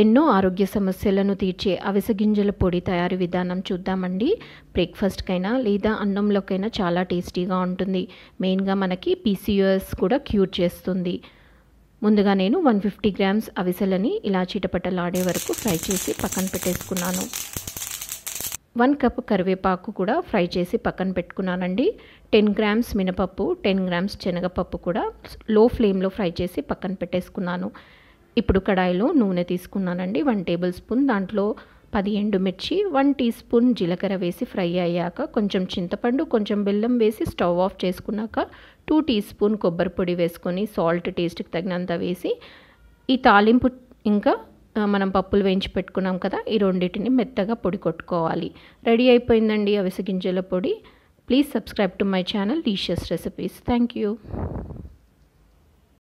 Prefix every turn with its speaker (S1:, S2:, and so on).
S1: ఎన్నో ఆరోగ్య సమస్యలను తీర్చే అవిసగింజల పొడి తయారీ విధానం చూద్దామండి బ్రేక్ఫాస్ట్కైనా లేదా అన్నంలోకైనా చాలా టేస్టీగా ఉంటుంది మెయిన్గా మనకి పీసీఎస్ కూడా క్యూర్ చేస్తుంది ముందుగా నేను వన్ ఫిఫ్టీ గ్రామ్స్ అవిసెలని ఇలా చీటపట్టలాడే వరకు ఫ్రై చేసి పక్కన పెట్టేసుకున్నాను వన్ కప్ కరివేపాకు కూడా ఫ్రై చేసి పక్కన పెట్టుకున్నానండి టెన్ గ్రామ్స్ మినపప్పు టెన్ గ్రామ్స్ శనగపప్పు కూడా లో ఫ్లేమ్లో ఫ్రై చేసి పక్కన పెట్టేసుకున్నాను ఇప్పుడు కడాయిలో నూనె తీసుకున్నానండి వన్ టేబుల్ స్పూన్ దాంట్లో పది మిర్చి వన్ టీ స్పూన్ జీలకర్ర వేసి ఫ్రై అయ్యాక కొంచెం చింతపండు కొంచెం బెల్లం వేసి స్టవ్ ఆఫ్ చేసుకున్నాక టూ టీ స్పూన్ కొబ్బరి పొడి వేసుకొని సాల్ట్ టేస్ట్కి తగినంత వేసి ఈ తాలింపు ఇంకా మనం పప్పులు వేయించి పెట్టుకున్నాం కదా ఈ రెండింటిని మెత్తగా పొడి కొట్టుకోవాలి రెడీ అయిపోయిందండి అవిసగింజల పొడి please subscribe to my channel delicious recipes thank you